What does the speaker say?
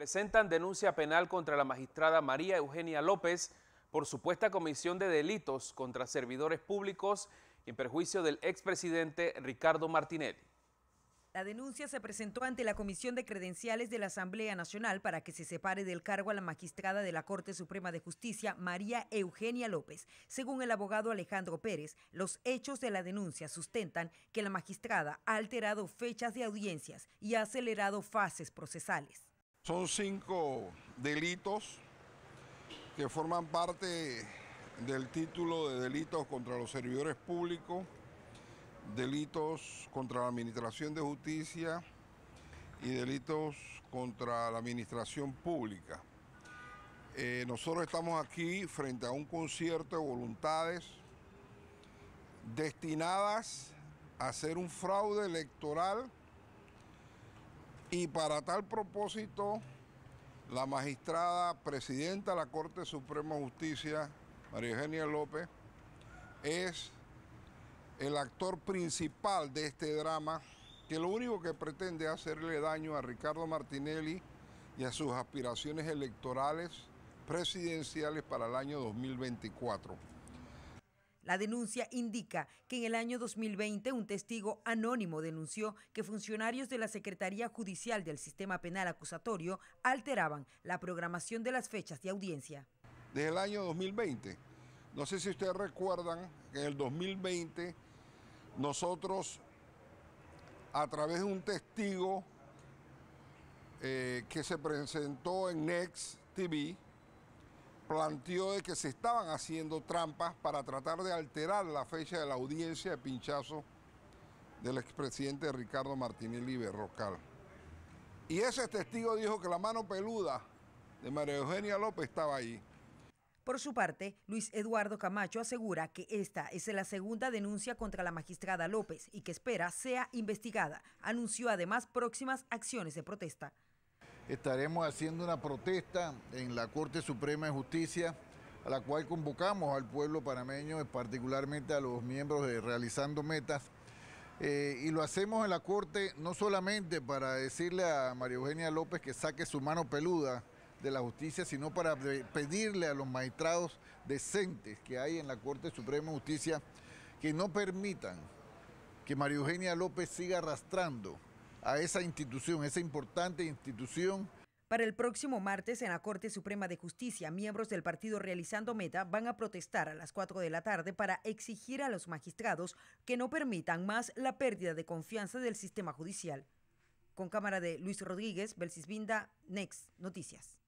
presentan denuncia penal contra la magistrada María Eugenia López por supuesta comisión de delitos contra servidores públicos en perjuicio del expresidente Ricardo Martinelli. La denuncia se presentó ante la Comisión de Credenciales de la Asamblea Nacional para que se separe del cargo a la magistrada de la Corte Suprema de Justicia, María Eugenia López. Según el abogado Alejandro Pérez, los hechos de la denuncia sustentan que la magistrada ha alterado fechas de audiencias y ha acelerado fases procesales. Son cinco delitos que forman parte del título de delitos contra los servidores públicos, delitos contra la Administración de Justicia y delitos contra la Administración Pública. Eh, nosotros estamos aquí frente a un concierto de voluntades destinadas a hacer un fraude electoral y para tal propósito, la magistrada presidenta de la Corte Suprema de Justicia, María Eugenia López, es el actor principal de este drama que lo único que pretende es hacerle daño a Ricardo Martinelli y a sus aspiraciones electorales presidenciales para el año 2024. La denuncia indica que en el año 2020 un testigo anónimo denunció que funcionarios de la Secretaría Judicial del Sistema Penal Acusatorio alteraban la programación de las fechas de audiencia. Desde el año 2020, no sé si ustedes recuerdan que en el 2020 nosotros a través de un testigo eh, que se presentó en Next TV, planteó de que se estaban haciendo trampas para tratar de alterar la fecha de la audiencia de pinchazo del expresidente Ricardo Martinelli Berrocal. Y ese testigo dijo que la mano peluda de María Eugenia López estaba ahí. Por su parte, Luis Eduardo Camacho asegura que esta es la segunda denuncia contra la magistrada López y que espera sea investigada. Anunció además próximas acciones de protesta estaremos haciendo una protesta en la Corte Suprema de Justicia a la cual convocamos al pueblo panameño, particularmente a los miembros de Realizando Metas. Eh, y lo hacemos en la Corte no solamente para decirle a María Eugenia López que saque su mano peluda de la justicia, sino para pedirle a los magistrados decentes que hay en la Corte Suprema de Justicia que no permitan que María Eugenia López siga arrastrando a esa institución, esa importante institución. Para el próximo martes en la Corte Suprema de Justicia, miembros del partido Realizando Meta van a protestar a las 4 de la tarde para exigir a los magistrados que no permitan más la pérdida de confianza del sistema judicial. Con cámara de Luis Rodríguez, belcisvinda Next Noticias.